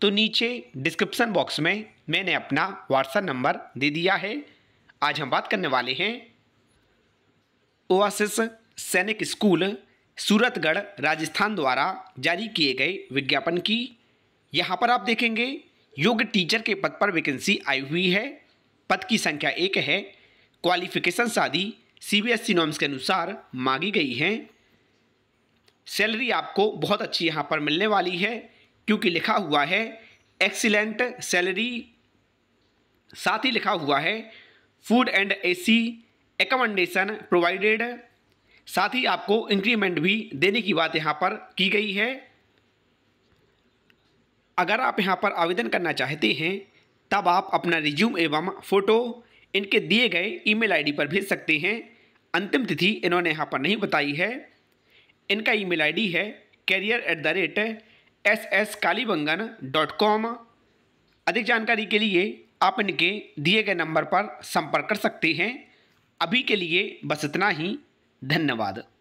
तो नीचे description box में मैंने अपना व्हाट्सएप नंबर दे दिया है आज हम बात करने वाले हैं ओआसिस सैनिक स्कूल सूरतगढ़ राजस्थान द्वारा जारी किए गए विज्ञापन की यहाँ पर आप देखेंगे योग्य टीचर के पद पर वैकेंसी आई हुई है पद की संख्या एक है क्वालिफिकेशन शादी सी नॉर्म्स के अनुसार मांगी गई हैं सैलरी आपको बहुत अच्छी यहाँ पर मिलने वाली है क्योंकि लिखा हुआ है एक्सीलेंट सैलरी साथ ही लिखा हुआ है food and AC accommodation provided साथ ही आपको इंक्रीमेंट भी देने की बात यहाँ पर की गई है अगर आप यहाँ पर आवेदन करना चाहते हैं तब आप अपना रिज्यूम एवं फ़ोटो इनके दिए गए ईमेल आईडी पर भेज सकते हैं अंतिम तिथि इन्होंने यहाँ पर नहीं बताई है इनका ईमेल आईडी है career at the rate S S Kalibangan dot com अधिक जानकारी के लिए आप इनके दिए गए नंबर पर संपर्क कर सकते हैं अभी के लिए बस इतना ही धन्यवाद